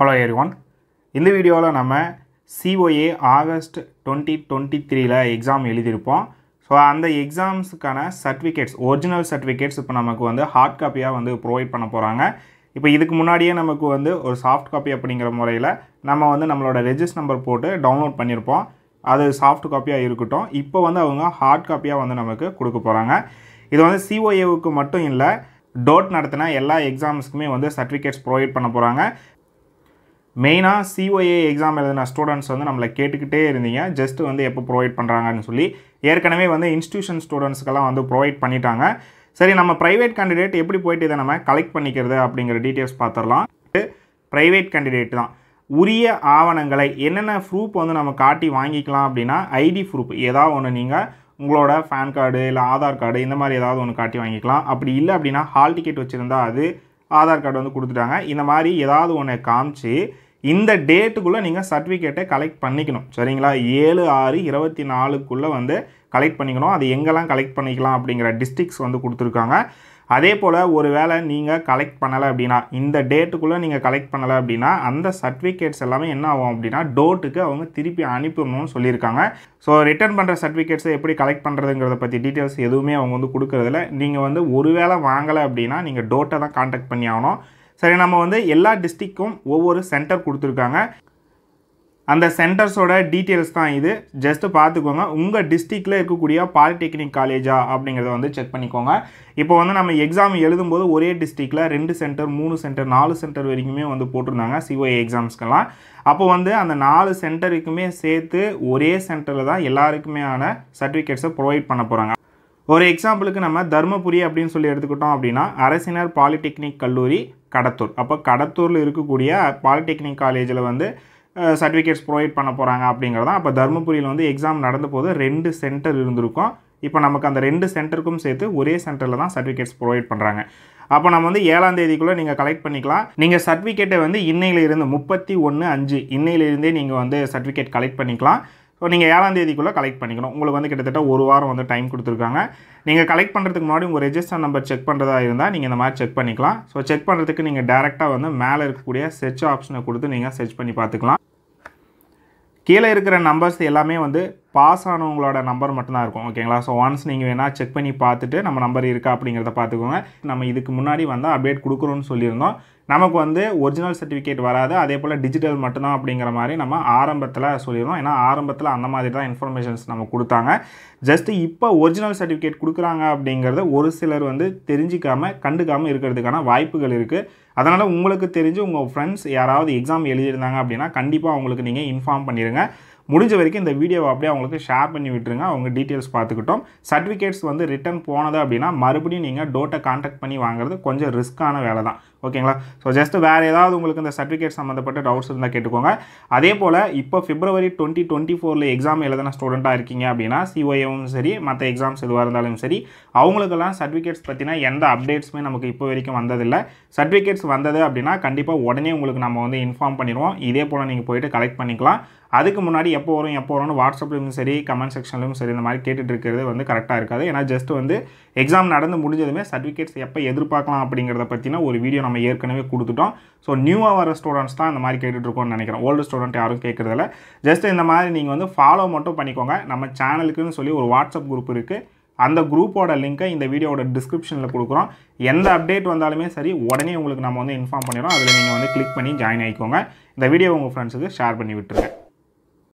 hello எரிவான் இந்த வீடியோவில் நம்ம சிஓஏ ஆகஸ்ட் டுவெண்ட்டி டுவெண்ட்டி த்ரீல எக்ஸாம் எழுதியிருப்போம் ஸோ அந்த எக்ஸாம்ஸுக்கான சர்டிஃபிகேட்ஸ் ஒரிஜினல் சர்டிஃபிகேட்ஸ் இப்போ நமக்கு வந்து ஹார்ட் காப்பியாக வந்து ப்ரொவைட் பண்ண போகிறாங்க இப்போ இதுக்கு முன்னாடியே நமக்கு வந்து ஒரு சாஃப்ட் காப்பி அப்படிங்கிற முறையில் நம்ம வந்து நம்மளோட ரெஜிஸ்ட் நம்பர் போட்டு டவுன்லோட் பண்ணியிருப்போம் அது சாஃப்ட் காப்பியாக இருக்கட்டும் இப்போ வந்து அவங்க ஹார்ட் காப்பியாக வந்து நமக்கு கொடுக்க போகிறாங்க இது வந்து சிஓஏவுக்கு மட்டும் இல்லை டோட் நடத்தின எல்லா எக்ஸாம்ஸ்க்குமே வந்து சர்டிஃபிகேட்ஸ் ப்ரொவைட் பண்ண போகிறாங்க மெயினாக சிஓஏ எக்ஸாம் எழுதின ஸ்டூடெண்ட்ஸ் வந்து நம்மளை கேட்டுக்கிட்டே இருந்தீங்க ஜஸ்ட் வந்து எப்போ ப்ரொவைட் பண்ணுறாங்கன்னு சொல்லி ஏற்கனவே வந்து இன்ஸ்டியூஷன் ஸ்டூடெண்ட்ஸ்க்கெல்லாம் வந்து ப்ரொவைட் பண்ணிட்டாங்க சரி நம்ம ப்ரைவேட் கேண்டிடேட் எப்படி போயிட்டு இதை நம்ம கலெக்ட் பண்ணிக்கிறது அப்படிங்கிற டீட்டெயில்ஸ் பார்த்துடலாம் ப்ரைவேட் கேண்டிடேட் தான் உரிய ஆவணங்களை என்னென்ன ப்ரூஃப் வந்து நம்ம காட்டி வாங்கிக்கலாம் அப்படின்னா ஐடி ப்ரூஃப் ஏதாவது ஒன்று நீங்கள் உங்களோட ஃபேன் கார்டு இல்லை ஆதார் கார்டு இந்த மாதிரி ஏதாவது ஒன்று காட்டி வாங்கிக்கலாம் அப்படி இல்லை அப்படின்னா ஹால் டிக்கெட் வச்சுருந்தா அது ஆதார் கார்டு வந்து கொடுத்துட்டாங்க இந்த மாதிரி ஏதாவது ஒன்று காமிச்சு இந்த டேட்டுக்குள்ளே நீங்கள் சர்டிஃபிகேட்டை கலெக்ட் பண்ணிக்கணும் சரிங்களா ஏழு ஆறு இருபத்தி நாலுக்குள்ளே வந்து கலெக்ட் பண்ணிக்கணும் அது எங்கெல்லாம் கலெக்ட் பண்ணிக்கலாம் அப்படிங்கிற டிஸ்ட்ரிக்ஸ் வந்து கொடுத்துருக்காங்க அதே போல் ஒரு வேளை நீங்கள் கலெக்ட் பண்ணலை அப்படின்னா இந்த டேட்டுக்குள்ளே நீங்கள் கலெக்ட் பண்ணலை அப்படின்னா அந்த சர்டிஃபிகேட்ஸ் எல்லாமே என்ன ஆகும் அப்படின்னா டோட்டுக்கு அவங்க திருப்பி அனுப்பணும்னு சொல்லியிருக்காங்க ஸோ ரிட்டர்ன் பண்ணுற சர்டிஃபிகேட்ஸை எப்படி கலெக்ட் பண்ணுறதுங்கிறத பற்றி டீட்டெயில்ஸ் எதுவுமே அவங்க வந்து கொடுக்குறதில்ல நீங்கள் வந்து ஒரு வேளை வாங்கலை அப்படின்னா நீங்கள் டோட்டை தான் காண்டாக்ட் பண்ணி ஆகணும் சரி நம்ம வந்து எல்லா டிஸ்ட்ரிக்கும் ஒவ்வொரு சென்டர் கொடுத்துருக்காங்க அந்த சென்டர்ஸோட டீட்டெயில்ஸ் தான் இது ஜஸ்ட்டு பார்த்துக்கோங்க உங்கள் டிஸ்ட்ரிக்டில் இருக்கக்கூடிய பாலிடெக்னிக் காலேஜா அப்படிங்கிறத வந்து செக் பண்ணிக்கோங்க இப்போ வந்து நம்ம எக்ஸாம் எழுதும்போது ஒரே டிஸ்ட்ரிக்டில் ரெண்டு சென்டர் மூணு சென்டர் நாலு சென்டர் வரைக்குமே வந்து போட்டிருந்தாங்க சிஓஏ எக்ஸாம்ஸ்க்கெல்லாம் அப்போ வந்து அந்த நாலு சென்டருக்குமே சேர்த்து ஒரே சென்டரில் தான் எல்லாருக்குமே ஆன சர்டிஃபிகேட்ஸை ப்ரொவைட் பண்ண போகிறாங்க ஒரு எக்ஸாம்பிளுக்கு நம்ம தர்மபுரி அப்படின்னு சொல்லி எடுத்துக்கிட்டோம் அப்படின்னா அரசினர் பாலிடெக்னிக் கல்லூரி கடத்தூர் அப்போ கடத்தூரில் இருக்கக்கூடிய பாலிடெக்னிக் காலேஜில் வந்து சர்டிஃபிகேட்ஸ் ப்ரொவைட் பண்ண போகிறாங்க அப்படிங்கிறதா அப்போ தருமபுரியில் வந்து எக்ஸாம் நடந்த போது ரெண்டு சென்டர் இருந்திருக்கும் இப்போ நமக்கு அந்த ரெண்டு சென்டருக்கும் சேர்த்து ஒரே சென்டரில் தான் சர்டிஃபிகேட்ஸ் ப்ரொவைட் பண்ணுறாங்க அப்போ நம்ம வந்து ஏழாம் தேதிக்குள்ளே நீங்கள் கலெக்ட் பண்ணிக்கலாம் நீங்கள் சர்டிஃபிகேட்டை வந்து இன்னையிலிருந்து முப்பத்தி ஒன்று அஞ்சு இன்னையிலிருந்தே நீங்கள் வந்து சர்டிஃபிகேட் கலெக்ட் பண்ணிக்கலாம் ஸோ நீங்கள் ஏழாம் தேதிக்குள்ளே கலெக்ட் பண்ணிக்கணும் உங்களுக்கு வந்து கிட்டத்தட்ட ஒரு வாரம் வந்து டைம் கொடுத்துருக்காங்க நீங்கள் கலெக்ட் பண்ணுறதுக்கு முன்னாடி உங்கள் ரெஜிஸ்டர் நம்பர் செக் பண்ணுறதா இருந்தால் நீங்கள் இந்த மாதிரி செக் பண்ணிக்கலாம் ஸோ செக் பண்ணுறதுக்கு நீங்கள் டேரெக்டாக வந்து மேலே இருக்கக்கூடிய செர்ச் ஆப்ஷனை கொடுத்து நீங்கள் செர்ச் பண்ணி பார்த்துக்கலாம் கீழே இருக்கிற நம்பர்ஸ் எல்லாமே வந்து பாஸ் ஆனவங்களோட நம்பர் மட்டும்தான் இருக்கும் ஓகேங்களா ஸோ ஒன்ஸ் நீங்கள் வேணால் செக் பண்ணி பார்த்துட்டு நம்ம நம்பர் இருக்கா அப்படிங்கிறத பார்த்துக்கோங்க நம்ம இதுக்கு முன்னாடி வந்தால் அப்டேட் கொடுக்குறோன்னு சொல்லியிருந்தோம் நமக்கு வந்து ஒரிஜினல் சர்டிஃபிகேட் வராது அதே போல் டிஜிட்டல் மட்டும்தான் அப்படிங்கிற மாதிரி நம்ம ஆரம்பத்தில் சொல்லிடுறோம் ஏன்னா ஆரம்பத்தில் அந்த மாதிரி தான் இன்ஃபர்மேஷன்ஸ் நம்ம கொடுத்தாங்க ஜஸ்ட்டு இப்போ ஒரிஜினல் சர்டிஃபிகேட் கொடுக்குறாங்க அப்படிங்கிறத ஒரு சிலர் வந்து தெரிஞ்சிக்காமல் கண்டுக்காமல் இருக்கிறதுக்கான வாய்ப்புகள் இருக்குது அதனால் உங்களுக்கு தெரிஞ்சு உங்கள் ஃப்ரெண்ட்ஸ் யாராவது எக்ஸாம் எழுதியிருந்தாங்க அப்படின்னா கண்டிப்பாக அவங்களுக்கு நீங்கள் இன்ஃபார்ம் பண்ணிடுங்க முடிஞ்ச வரைக்கும் இந்த வீடியோவை அப்படியே அவங்களுக்கு ஷேர் பண்ணி விட்டுருங்க அவங்க டீட்டெயில்ஸ் பார்த்துக்கிட்டோம் சர்டிஃபிகேட்ஸ் வந்து ரிட்டன் போனது அப்படின்னா மறுபடியும் நீங்கள் டோட்டை காண்டாக்ட் பண்ணி வாங்குறது கொஞ்சம் ரிஸ்க்கான வேலை தான் ஓகேங்களா ஸோ ஜஸ்ட் வேறு ஏதாவது உங்களுக்கு இந்த சர்டிஃபிகேட் சம்மந்தப்பட்ட டவுட்ஸ் இருந்தால் கேட்டுக்கோங்க அதே போல் இப்போ பிப்ரவரி டுவெண்ட்டி டுவெண்ட்டி ஃபோரில் எக்ஸாம் எழுதின ஸ்டூடெண்ட்டாக இருக்கீங்க அப்படின்னா சிஓஏவும் சரி மற்ற எக்ஸாம்ஸ் எதுவாக இருந்தாலும் சரி அவங்களுக்கெல்லாம் சர்டிஃபிகேட்ஸ் பற்றினா எந்த அப்டேட்ஸுமே நமக்கு இப்போ வரைக்கும் வந்ததில்லை சர்டிஃபிகேட்ஸ் வந்தது அப்படின்னா கண்டிப்பாக உடனே உங்களுக்கு நம்ம வந்து இன்ஃபார்ம் பண்ணிடுவோம் இதே போல் நீங்கள் போய்ட்டு கலெக்ட் பண்ணிக்கலாம் அதுக்கு முன்னாடி எப்போ வரும் எப்போ வரும்னு வாட்ஸ்அப்லேயும் சரி கமெண்ட் செக்ஷன்லையும் சரி இந்த மாதிரி கேட்டுட்டு இருக்கிறது வந்து கரெக்டாக இருக்காது ஏன்னா ஜஸ்ட் வந்து எக்ஸாம் நடந்து முடிஞ்சதுமே சர்டிஃபிகேட்ஸ் எப்போ எதிர்பார்க்கலாம் அப்படிங்கிறத பற்றின ஒரு வீடியோ நம்ம ஏற்கனவே கொடுத்துட்டோம் ஸோ நியூவாக வர ஸ்டூடெண்ட்ஸ் தான் இந்த மாதிரி கேட்டுட்ருக்கோம்னு நினைக்கிறேன் ஓல்டு ஸ்டூடெண்ட் யாரும் கேட்குறதில்ல ஜஸ்ட் இந்த மாதிரி நீங்கள் வந்து ஃபாலோ மட்டும் பண்ணிக்கோங்க நம்ம சேனலுக்குன்னு சொல்லி ஒரு வாட்ஸ்அப் குரூப் இருக்குது அந்த குரூப்போட லிங்க்கை இந்த வீடியோட டிஸ்கிரிப்ஷனில் கொடுக்குறோம் எந்த அப்டேட் வந்தாலுமே சரி உடனே உங்களுக்கு நம்ம வந்து இன்ஃபார்ம் பண்ணிடுறோம் அதில் நீங்கள் வந்து கிளிக் பண்ணி ஜாயின் ஆகிக்கோங்க இந்த வீடியோ உங்கள் ஃப்ரெண்ட்ஸுக்கு ஷேர் பண்ணி விட்டுருங்க